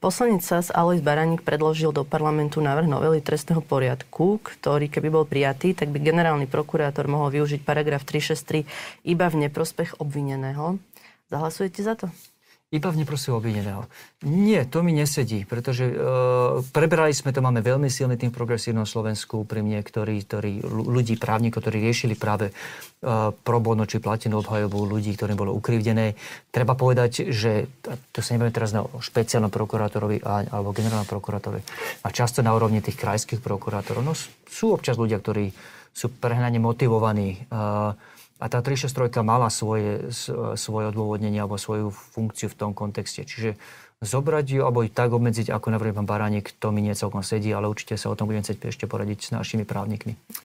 Poslanec SAS Alois Baraník predložil do parlamentu návrh novely trestného poriadku, ktorý keby bol prijatý, tak by generálny prokurátor mohol využiť paragraf 363 iba v neprospech obvineného. Zahlasujete za to? iba v neprosil obvineného. Nie, to mi nesedí, pretože e, prebrali sme to, máme veľmi silný tým v progresívnom Slovensku pri mne, ktorí, ktorí ľudí, právnikov, ktorí riešili práve e, bono či platinu obhajobu ľudí, ktorým bolo ukrivdené. Treba povedať, že, to sa nebudeme teraz na špeciálnom prokurátorovi a, alebo generálnom prokurátorovi, a často na úrovni tých krajských prokurátorov, no sú občas ľudia, ktorí sú prehnane motivovaní. E, a tá 363 mala svoje, svoje odôvodnenie alebo svoju funkciu v tom kontexte. Čiže zobrať ju alebo ju tak obmedziť, ako navrhuje pán Baránek, to mi nie celkom sedí, ale určite sa o tom budem chcieť ešte poradiť s našimi právnikmi.